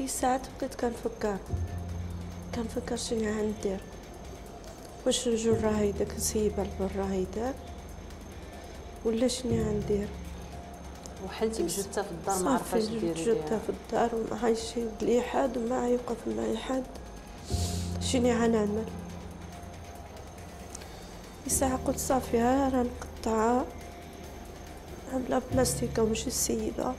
دي الساعات بديت كنفكر كنفكر شنو غندير واش نجو هيداك داك نسيبها لبراهي هيداك ولا شنو غندير وحلتي بجثه في الدار ما عرفاش ديري بجثه في الدار وما عايش لي حد وما يوقف معي حد شنو غنعمل الساعه قلت صافي ها راه نقطعها عامله بلاستيكه ماشي السيده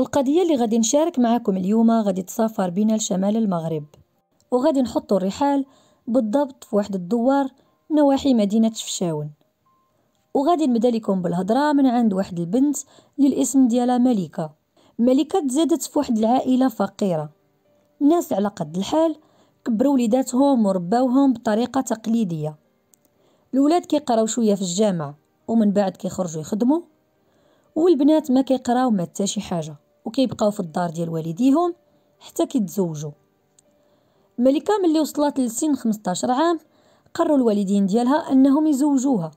القضية اللي غادي نشارك معاكم اليوم غادي تسافر بينا لشمال المغرب وغادي نحطوا الرحال بالضبط في واحد الدوار نواحي مدينة شفشاون وغادي نبدا لكم بالهضرة من عند واحد البنت للاسم ديالها ملكة ملكة تزادت في واحد العائلة فقيرة ناس على قد الحال كبروا وليداتهم ورباوهم بطريقة تقليدية الولاد كيقراو شوية في الجامعة ومن بعد كيخرجوا يخدموا والبنات ما كيقراو ما حتى شي حاجه وكيبقاو في الدار ديال والديهم حتى كيتزوجوا الملكه ملي وصلت لسن 15 عام قرروا الوالدين ديالها انهم يزوجوها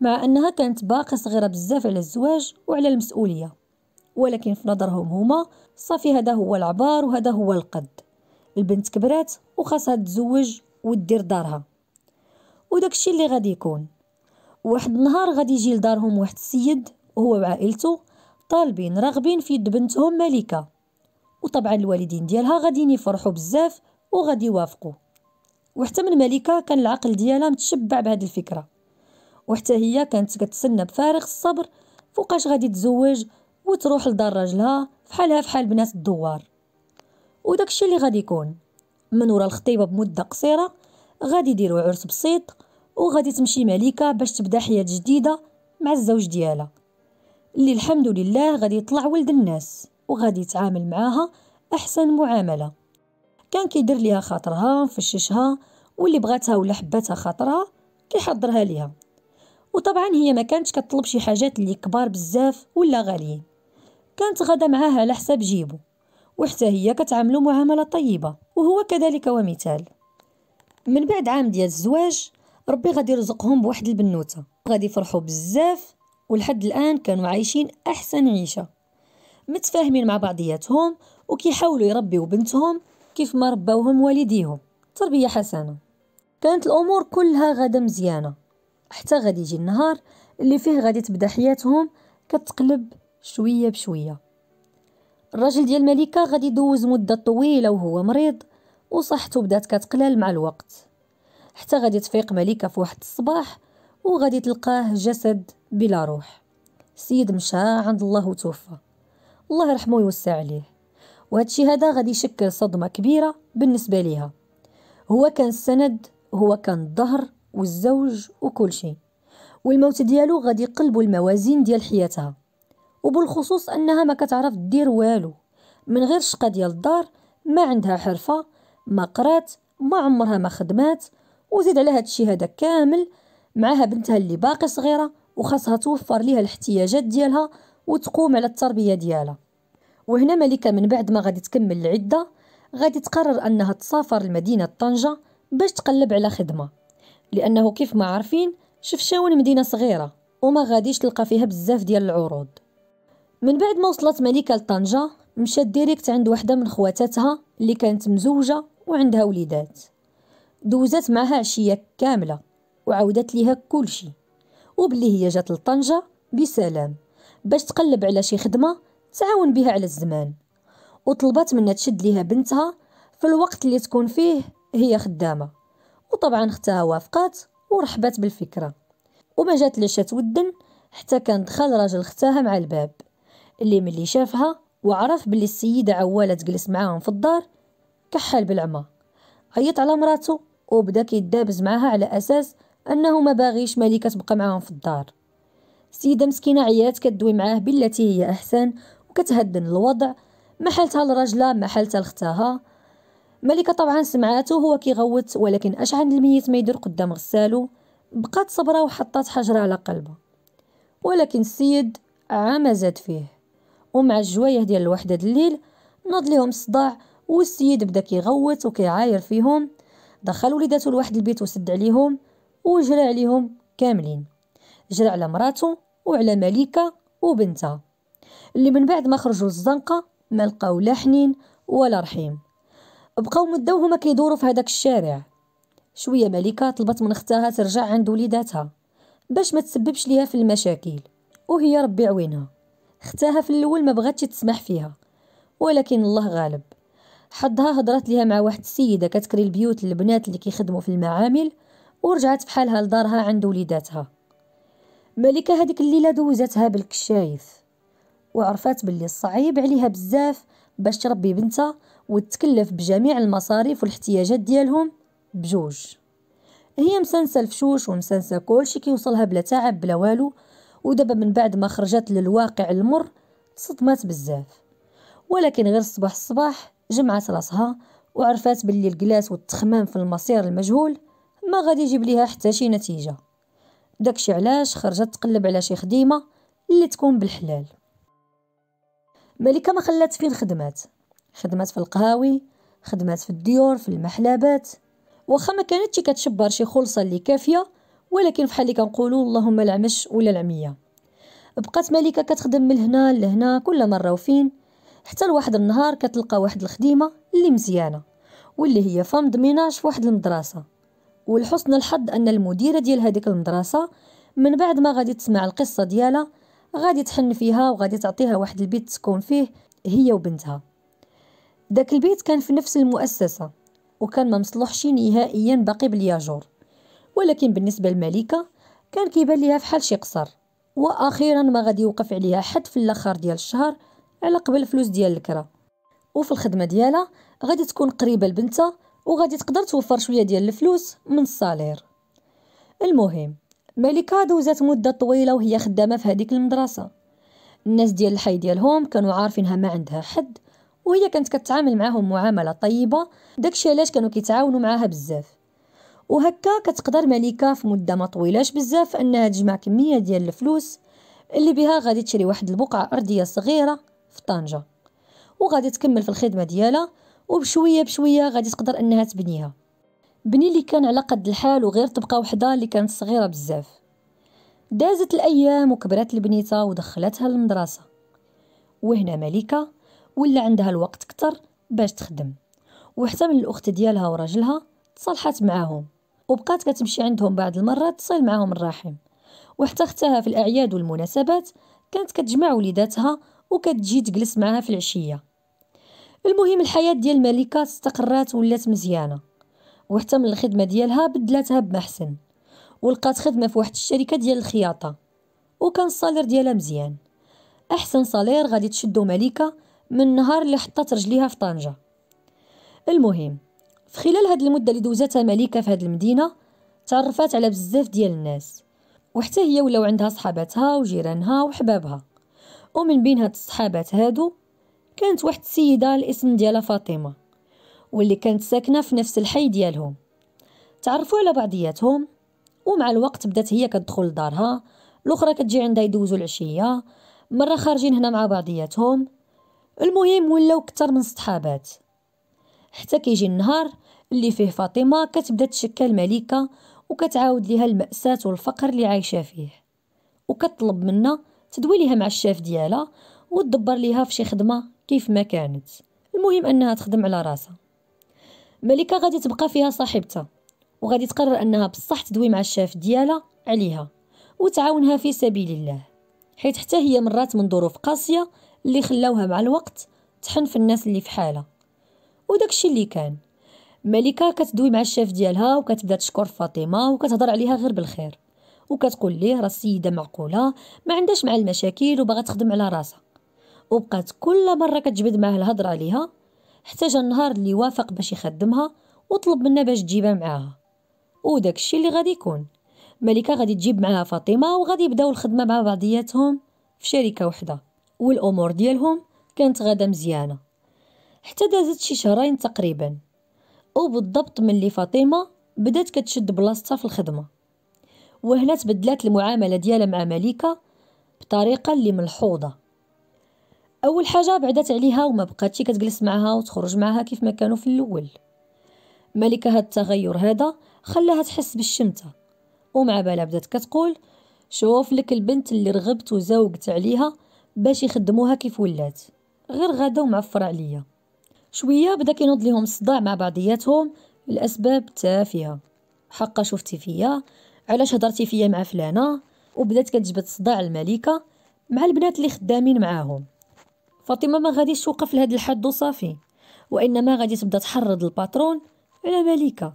مع انها كانت باقه صغيره بزاف على الزواج وعلى المسؤوليه ولكن في نظرهم هما صافي هذا هو العبار وهذا هو القد البنت كبرات وخاصها تزوج ودير دارها وداكشي اللي غادي يكون واحد النهار غادي يجي لدارهم واحد السيد وهو وعائلته طالبين راغبين في يد بنتهم ملكه وطبعا الوالدين ديالها غاديين يفرحوا بزاف وغادي يوافقوا وحتى من ملكه كان العقل ديالها متشبع بهذه الفكره وحتى هي كانت كتسنى بفارغ الصبر فوقاش غادي تزوج وتروح لدار راجلها فحالها فحال بنات الدوار وداك الشيء اللي غادي يكون من ورا الخطيبه بمده قصيره غادي يديروا عرس بسيط وغادي تمشي ملكه باش تبدا حياه جديده مع الزوج ديالها اللي الحمد لله غادي يطلع ولد الناس وغادي يتعامل معاها احسن معامله كان كيدير ليها خاطرها مفششها واللي بغاتها ولا حباتها خاطرها كيحضرها ليها وطبعا هي ما كانتش كتطلب شي حاجات اللي كبار بزاف ولا غاليين كانت غدا معاها على حساب جيبو وحتى هي كتعاملو معامله طيبه وهو كذلك ومثال من بعد عام ديال الزواج ربي غادي يرزقهم بواحد البنوته غادي يفرحوا بزاف ولحد الآن كانوا عايشين أحسن عيشة متفاهمين مع بعضياتهم وكيحاولوا يربيو بنتهم كيف ما ربوهم والديهم تربية حسنة كانت الأمور كلها غدا مزيانة حتى غادي يجي النهار اللي فيه غادي تبدا حياتهم كتقلب شوية بشوية الراجل ديال الملكة غادي يدوز مدة طويلة وهو مريض وصحته بدات كتقلال مع الوقت حتى غادي تفيق ملكة في واحد الصباح وغادي تلقاه جسد بلا روح السيد مشى عند الله وتوفى الله يرحمه ويوسع عليه وهذا هذا غادي يشكل صدمه كبيره بالنسبه ليها هو كان السند هو كان الظهر والزوج وكل شيء والموت ديالو غادي يقلبوا الموازين ديال حياتها وبالخصوص انها ما كتعرف دير والو من غير شقه ديال الدار ما عندها حرفه ما قرات ما عمرها ما خدمات وزيد على هادشي هذا كامل معها بنتها اللي باقي صغيرة وخاصها توفر ليها الاحتياجات ديالها وتقوم على التربية ديالها وهنا ملكة من بعد ما غادي تكمل العدة غادي تقرر أنها تسافر لمدينة طنجة باش تقلب على خدمة لأنه كيف ما عارفين شفشاون مدينة صغيرة وما غاديش تلقى فيها بزاف ديال العروض من بعد ما وصلت ملكة لطنجة مشات ديريكت عند وحدة من خواتاتها اللي كانت مزوجة وعندها وليدات دوزات معها عشية كاملة وعاودت ليها كلشي وبلي هي جات لطنجة بسلام باش تقلب على شي خدمة تعاون بها على الزمان وطلبات منها تشد ليها بنتها في الوقت اللي تكون فيه هي خدامة وطبعا اختها وافقات ورحبت بالفكرة وما جات العشاء ودن حتى كان دخل راجل اختها مع الباب اللي ملي شافها وعرف باللي السيدة عوالة تجلس معاهم في الدار كحل بالعمى عيط على مراته وبدا كيدابز معاها على اساس انه ما باغيش مالي تبقى معاهم في الدار السيده مسكينه عيات كدوي معاه بالتي هي احسن وكتهدن الوضع ما حالتها لراجلها ما حالتها لاختها ملكة طبعا سمعاته هو كيغوت ولكن اش عند الميت ما يدير قدام غسالو بقات صبرة وحطات حجرة على قلبه ولكن السيد عمزت فيه ومع الجوايه ديال الوحدة الليل نض ليهم الصداع والسيد بدا كيغوت وكيعاير فيهم دخل وليداتو لواحد البيت وسد عليهم وجرى عليهم كاملين جرى على مراته وعلى مليكة وبنتها اللي من بعد ما خرجوا الزنقة ما لقاو لا حنين ولا رحيم بقاو مدة وهما كيدوروا في هذاك الشارع شوية مليكة طلبت من اختها ترجع عند وليداتها باش ما تسببش ليها في المشاكل وهي ربي عوينها اختها في الاول ما بغاتش تسمح فيها ولكن الله غالب حظها هضرات ليها مع واحد السيده كتكري البيوت للبنات اللي كيخدموا في المعامل ورجعت بحالها لدارها عند وليداتها ملكة هذيك الليلة دوزتها بالكشايف وعرفات باللي صعيب عليها بزاف باش تربي بنتها وتكلف بجميع المصاريف والاحتياجات ديالهم بجوج هي مسنسه الفشوش ومسنسه كلشي كيوصلها بلا تعب بلا والو ودابا من بعد ما خرجت للواقع المر صدمات بزاف ولكن غير الصباح الصباح جمعت راسها وعرفات باللي الجلاس والتخمام في المصير المجهول ما غادي يجيب ليها حتى شي نتيجه داكشي علاش خرجت تقلب على شي خديمه اللي تكون بالحلال ملكه ما خلات فين خدمات خدمات في القهاوي خدمات في الديور في المحلبات واخا ما كانتش كتشبر شي خلصه اللي كافيه ولكن فحال اللي كنقولوا اللهم العمش ولا العميه بقات ملكه كتخدم من هنا لهنا كل مره وفين حتى لواحد النهار كتلقى واحد الخديمه اللي مزيانه واللي هي فام ضميناش في واحد المدرسه ولحسن الحظ ان المديره ديال هذيك المدرسه من بعد ما غادي تسمع القصه ديالها غادي تحن فيها وغادي تعطيها واحد البيت تسكن فيه هي وبنتها داك البيت كان في نفس المؤسسه وكان ما مصلحش نهائيا باقي بالياجور ولكن بالنسبه للملكه كان كيبان ليها فحال شي قصر واخيرا ما غادي يوقف عليها حد في الاخر ديال الشهر على قبل فلوس ديال الكرا وفي الخدمه ديالها غادي تكون قريبه لبنتها وغادي تقدر توفر شويه ديال الفلوس من الصالير المهم ملكة دوزات مدة طويلة وهي خدامة في هذيك المدرسة الناس ديال الحي ديالهم كانوا عارفينها ما عندها حد وهي كانت كتعامل معاهم معاملة طيبة داكشي علاش كانوا كيتعاونوا معاها بزاف وهكا كتقدر ملكة في مدة ما طويلاش بزاف أنها تجمع كمية ديال الفلوس اللي بها غادي تشري واحد البقعة أرضية صغيرة في طنجة وغادي تكمل في الخدمة ديالها وبشويه بشويه غادي تقدر انها تبنيها بني اللي كان على قد الحال وغير تبقى وحده اللي كانت صغيره بزاف دازت الايام وكبرت البنيته ودخلتها للمدرسه وهنا مليكه ولا عندها الوقت كتر باش تخدم وحتى من الاخت ديالها وراجلها تصالحات معاهم وبقات كتمشي عندهم بعض المرات تصل معاهم الرحم وحتى اختها في الاعياد والمناسبات كانت كتجمع وليداتها وكتجي تجلس معها في العشيه المهم الحياة ديال الملكة استقرات ولات مزيانة وحتى من الخدمة ديالها بدلاتها بمحسن ولقات خدمة في واحد الشركة ديال الخياطة وكان الصالير ديالها مزيان أحسن صالير غادي تشدو ملكة من النهار اللي حطت رجليها في طنجة المهم في خلال هاد المدة اللي دوزتها ملكة في هاد المدينة تعرفات على بزاف ديال الناس وحتى هي ولاو عندها صحاباتها وجيرانها وحبابها ومن بين هاد الصحابات هادو كانت واحد السيده الاسم ديالها فاطمه واللي كانت ساكنه في نفس الحي ديالهم تعرفوا على بعضياتهم ومع الوقت بدات هي كتدخل لدارها الاخرى كتجي عندها يدوزوا العشيه مره خارجين هنا مع بعضياتهم المهم ولاو كتر من صحابات حتى كيجي النهار اللي فيه فاطمه كتبدا تشكى الملكه وكتعاود ليها المأساة والفقر اللي عايشه فيه وكتطلب منا تدوي ليها مع الشاف ديالها وتدبر ليها في شي خدمه كيف ما كانت المهم أنها تخدم على راسها ملكة غادي تبقى فيها صاحبتها وغادي تقرر أنها بصح تدوي مع الشاف ديالها عليها وتعاونها في سبيل الله حيت حتى هي مرات من ظروف قاسية اللي خلاوها مع الوقت تحن في الناس اللي في حالها وداكشي اللي كان ملكة كتدوي مع الشاف ديالها وكتبدا تشكر فاطمة وكتهضر عليها غير بالخير وكتقول ليه راه السيدة معقولة ما عندهاش مع المشاكل وباغا تخدم على راسها وبقات كل مرة كتجبد معاه الهضرة عليها حتى جا النهار اللي وافق باش يخدمها وطلب منها باش تجيبها معاها وداك الشيء اللي غادي يكون ملكة غادي تجيب معاها فاطمة وغادي يبداو الخدمة مع بعضياتهم في شركة وحدة والأمور ديالهم كانت غدا مزيانة حتى دازت شي شهرين تقريبا وبالضبط ملي فاطمة بدات كتشد بلاصتها في الخدمة وهنا تبدلات المعاملة ديالها مع مليكة بطريقة اللي ملحوظة اول حاجه بعدت عليها وما بقاتش كتجلس معها وتخرج معها كيف ما كانوا في الاول ملكه هاد التغير هذا خلاها تحس بالشمته ومع بالها بدات كتقول شوف لك البنت اللي رغبت وزوجت عليها باش يخدموها كيف ولات غير غدا ومعفره عليا شويه بدا كينوض ليهم الصداع مع بعضياتهم الاسباب تافهه حقا شفتي فيا علاش هضرتي فيا مع فلانه وبدات كتجبد صداع الملكه مع البنات اللي خدامين معاهم فاطمه ما غاديش توقف لهذا الحد وصافي وانما غادي تبدا تحرض الباترون على مليكه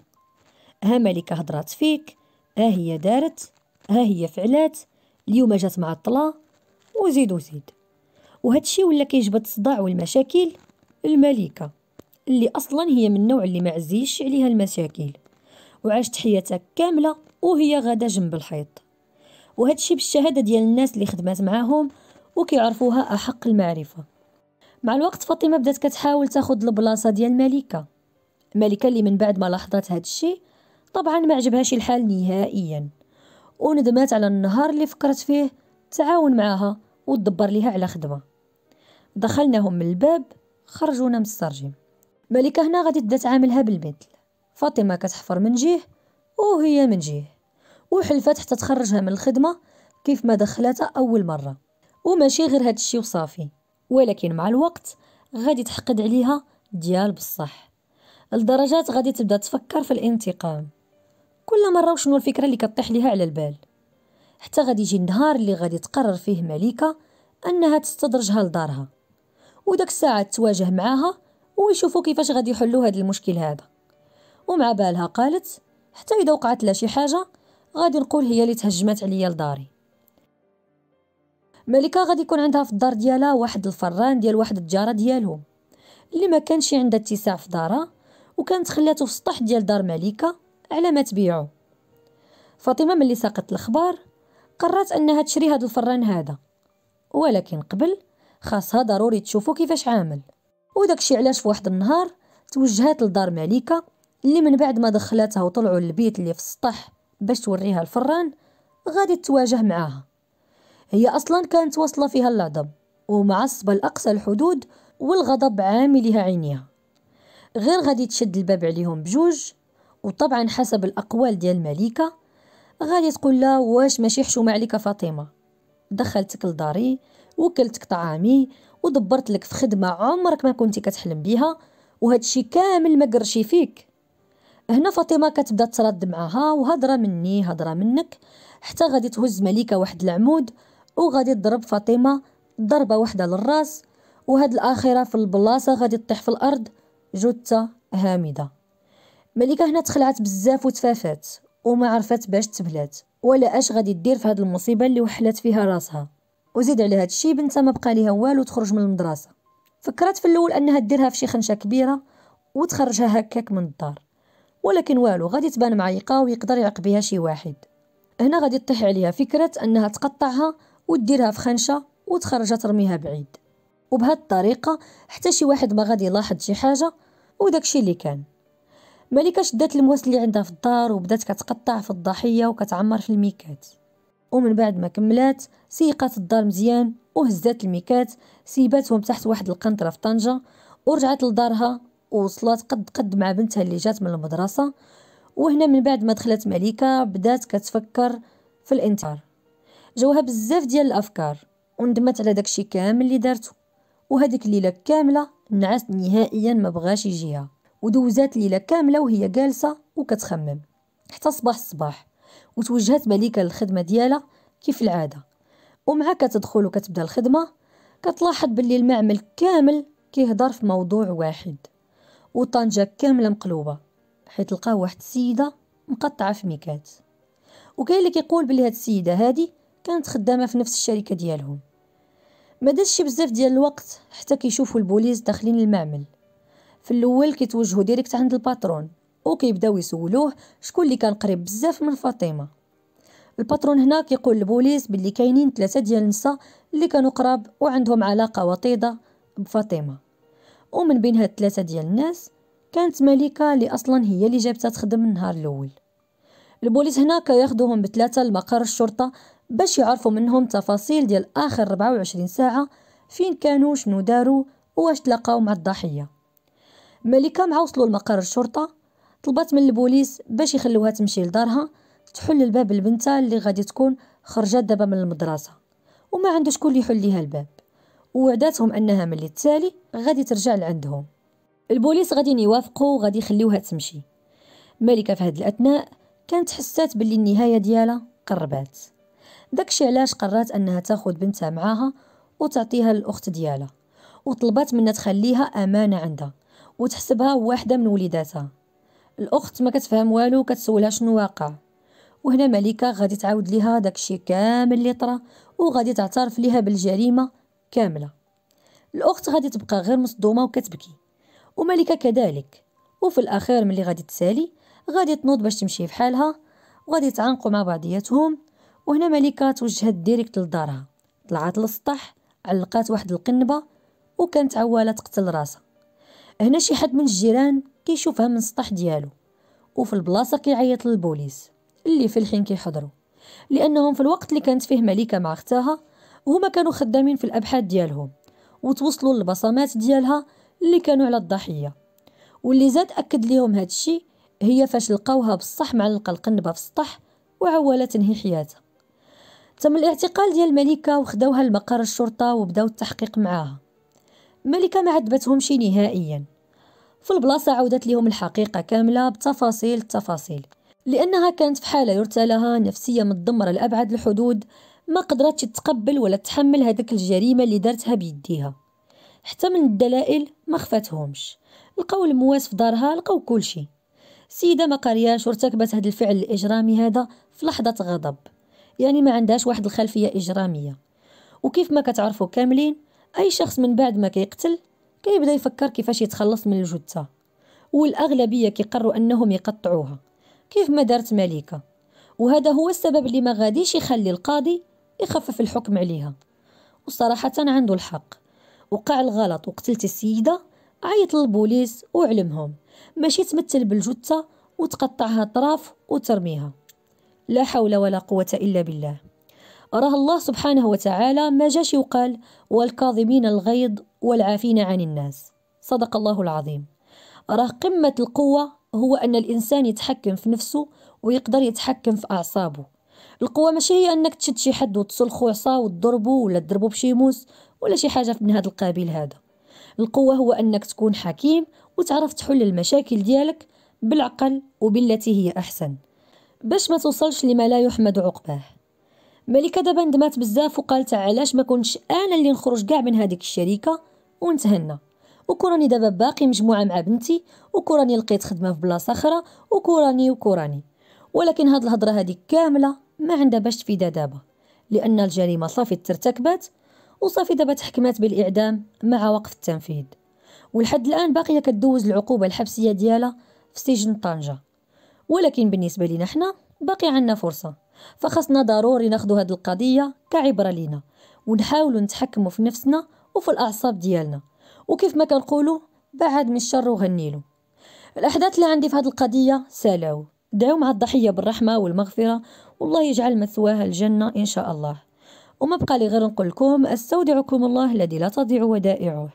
ها مليكه هضرات فيك ها هي دارت ها هي فعلات اليوم جات مع الطلا وزيد وزيد وهادشي ولا كيجبد الصداع والمشاكل المليكه اللي اصلا هي من النوع اللي ما عزيش عليها المشاكل وعاشت حياتها كامله وهي غادا جنب الحيط وهادشي بالشهاده ديال الناس اللي خدمات معاهم وكيعرفوها احق المعرفه مع الوقت فاطمة بدات كتحاول تاخد البلاصة ديال ملكة ملكة اللي من بعد ما لاحظت هاد الشي طبعا ما عجبهاش الحال نهائيا وندمات على النهار اللي فكرت فيه تعاون معاها وتدبر ليها على خدمة دخلناهم من الباب خرجونا مسترجم ملكة هنا غادي تبدا تعاملها بالمثل فاطمة كتحفر من جيه وهي من جيه وحلفات حتى تخرجها من الخدمة كيف ما دخلتها أول مرة وماشي غير هادشي وصافي ولكن مع الوقت غادي تحقد عليها ديال بصح لدرجات غادي تبدا تفكر في الانتقام كل مره وشنو الفكره اللي كطيح ليها على البال حتى غادي يجي النهار اللي غادي تقرر فيه مليكه انها تستدرجها لدارها وداك الساعه تواجه معاها ويشوفوا كيفاش غادي يحلوا هذا المشكل هذا ومع بالها قالت حتى اذا وقعت لها شي حاجه غادي نقول هي اللي تهجمات عليا لداري ملكه غادي يكون عندها في الدار ديالها واحد الفران ديال واحد الجاره ديالهم اللي ما كانش عندها اتساع في دارها وكانت خلاتو في السطح ديال دار ملكه على ما تبيعو فاطمه ملي ساقت الاخبار قررت انها تشري هذا الفران هذا ولكن قبل خاصها ضروري تشوفو كيفاش عامل وداكشي علاش في واحد النهار توجهات لدار مليكه اللي من بعد ما دخلاتها وطلعوا للبيت اللي في السطح باش توريها الفران غادي تواجه معاها هي أصلا كانت وصلة فيها الغضب ومعصبة لأقصى الحدود والغضب عاملها عينيها غير غادي تشد الباب عليهم بجوج وطبعا حسب الأقوال ديال الملكة غادي تقول لا واش ماشي حشومة عليك فاطمة دخلتك لداري وكلتك طعامي ودبرت لك في خدمة عمرك ما كنتي كتحلم بيها وهادشي كامل ما قرشي فيك هنا فاطمة كتبدا ترد معاها وهضرة مني هضرة منك حتى غادي تهز مليكة واحد العمود وغادي تضرب فاطمة ضربة واحدة للراس وهاد الآخرة في البلاصة غادي تطيح في الأرض جثة هامدة ملكة هنا تخلعت بزاف وتفافات وما عرفت باش تبلات ولا اش غادي دير في هاد المصيبة اللي وحلت فيها راسها وزيد على هاد الشي بنتها ما بقى ليها والو تخرج من المدرسة فكرت في الأول أنها ديرها في شي خنشة كبيرة وتخرجها هكاك من الدار ولكن والو غادي تبان معيقة ويقدر يعق شي واحد هنا غادي تطيح عليها فكرة أنها تقطعها وديرها في خنشه وتخرجها ترميها بعيد وبهذه الطريقه حتى شي واحد ما غادي يلاحظ شي حاجه وداكشي اللي كان ملكه شدات المواس اللي عندها في الدار وبدات كتقطع في الضحيه وكتعمر في الميكات ومن بعد ما كملات سيقات الدار مزيان وهزات الميكات سيباتهم تحت واحد القنطره في طنجه ورجعت لدارها وصلات قد قد مع بنتها اللي جات من المدرسه وهنا من بعد ما دخلت ملكه بدات كتفكر في الانتحار جاوها بزاف ديال الافكار وندمت على داكشي كامل اللي دارته وهذيك الليله كامله نعست نهائيا ما بغاش يجيها ودوزات ليله كامله وهي جالسه وكتخمم حتى صباح الصباح وتوجهت مليكه للخدمه ديالها كيف العاده ومع كتدخل وكتبدا الخدمه كتلاحظ باللي المعمل كامل كيهضر في موضوع واحد وطنجه كامله مقلوبه حيت لقاو واحد السيده مقطعه في ميكات وكاين اللي كيقول بلي هاد السيده هادي كانت خدامه في نفس الشركه ديالهم ما دازش بزاف ديال الوقت حتى كيشوفوا البوليس داخلين المعمل في الاول كيتوجهوا ديريكت عند الباترون وكيبداو يسولوه شكون اللي كان قريب بزاف من فاطمه الباترون هنا كيقول البوليس باللي كاينين ثلاثه ديال النساء اللي كانوا قراب وعندهم علاقه وطيده بفاطمه ومن بين هاد الثلاثه ديال الناس كانت ملكه اللي اصلا هي اللي جابتها تخدم النهار الاول البوليس هنا كياخذوهم بثلاثه لمقر الشرطه باش يعرفوا منهم تفاصيل ديال آخر 24 ساعة فين كانوا شنو داروا واش تلاقاو مع الضحية ملكة مع وصلوا لمقر الشرطة طلبت من البوليس باش يخلوها تمشي لدارها تحل الباب البنتة اللي غادي تكون خرجت دابا من المدرسة وما عنده شكون اللي يحل ليها الباب ووعداتهم انها من التالي غادي ترجع لعندهم البوليس غادي يوافقوا وغادي يخليوها تمشي ملكة في هذه الأثناء كانت حسات باللي النهاية ديالها قربات داكشي علاش قررت انها تاخذ بنتها معاها وتعطيها للاخت ديالها وطلبات منها تخليها امانه عندها وتحسبها واحده من وليداتها الاخت ما كتفهم والو كتسولها شنو واقع وهنا ملكه غادي تعاود ليها داكشي كامل اللي طرا وغادي تعترف ليها بالجريمه كامله الاخت غادي تبقى غير مصدومه وكتبكي وملكه كذلك وفي الاخير ملي غادي تسالي غادي تنوض باش تمشي في حالها وغادي تعانقوا مع بعضياتهم وهنا ملكة توجهت ديريكت لدارها طلعت للسطح علقات واحد القنبة وكانت عوالة تقتل راسها هنا شي حد من الجيران كيشوفها من السطح ديالو وفي البلاصة كيعيط للبوليس اللي في الحين كيحضروا لأنهم في الوقت اللي كانت فيه ملكة مع اختها هما كانوا خدامين في الأبحاث ديالهم وتوصلوا للبصمات ديالها اللي كانوا على الضحية واللي زاد أكد ليهم هادشي هي فاش لقاوها بصح معلقة القنبة في السطح وعوالة تنهي حياتها تم الاعتقال ديال الملكه وخدوها لمقر الشرطه وبداو التحقيق معاها الملكه ما عذبتهم شي نهائيا في البلاصه عودت لهم الحقيقه كامله بتفاصيل التفاصيل لانها كانت في حاله يرثى لها نفسيه متدمره لابعد الحدود ما قدرتش تتقبل ولا تحمل هذيك الجريمه اللي دارتها بيديها حتى من الدلائل ما خفاتهمش لقاو المواس في دارها لقاو كلشي سيده ما قرياش وارتكبت هذا الفعل الاجرامي هذا في لحظه غضب يعني ما عندهاش واحد الخلفيه اجراميه وكيف ما كتعرفوا كاملين اي شخص من بعد ما كيقتل كيبدا يفكر كيفاش يتخلص من الجثه والاغلبيه كيقروا انهم يقطعوها كيف ما دارت مليكه وهذا هو السبب اللي ما غاديش يخلي القاضي يخفف الحكم عليها وصراحه عنده الحق وقع الغلط وقتلت السيده عيط للبوليس وعلمهم ماشي تمثل بالجثه وتقطعها طراف وترميها لا حول ولا قوة إلا بالله راه الله سبحانه وتعالى ما جاش يقال والكاظمين الغيظ والعافين عن الناس صدق الله العظيم أراه قمة القوة هو أن الإنسان يتحكم في نفسه ويقدر يتحكم في أعصابه القوة ماشي هي أنك تشد شي حد وتصلخو عصا وتضربو ولا تضربو بشي موس ولا شي حاجة من هذا القبيل هذا القوة هو أنك تكون حكيم وتعرف تحل المشاكل ديالك بالعقل وبالتي هي أحسن باش ما توصلش لما لا يحمد عقباه ملكة دابا ندمات بزاف وقالت علاش ما كنتش انا اللي نخرج كاع من هذيك الشركه ونتهنى وكوراني دابا باقي مجموعه مع بنتي وكوراني لقيت خدمه في بلاصه اخرى وكوراني وكوراني ولكن هاد الهضره هادي كامله ما عندها باش تفيدها دابا لان الجريمه صافي ترتكبات وصافي دابا تحكمات بالاعدام مع وقف التنفيذ ولحد الان باقيه كدوز العقوبه الحبسيه ديالها في سجن طنجه ولكن بالنسبة لنا احنا باقي عنا فرصة فخصنا ضروري ناخدو هاد القضية كعبرة لينا ونحاول نتحكموا في نفسنا وفي الأعصاب ديالنا وكيف ما كنقولوا بعد من الشر وغنيلو الأحداث اللي عندي في هاد القضية سالعوا دعوا مع الضحية بالرحمة والمغفرة والله يجعل مثواها الجنة إن شاء الله وما بقى لي غير نقول لكم استودعكم الله الذي لا تضيع ودائعه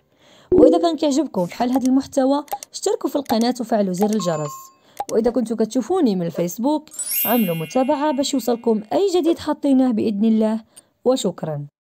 واذا كان كيعجبكم بحال هذا المحتوى اشتركوا في القناه وفعلوا زر الجرس وإذا كنتوا كتشوفوني من الفيسبوك عملوا متابعة باش يوصلكم أي جديد حطيناه بإذن الله وشكراً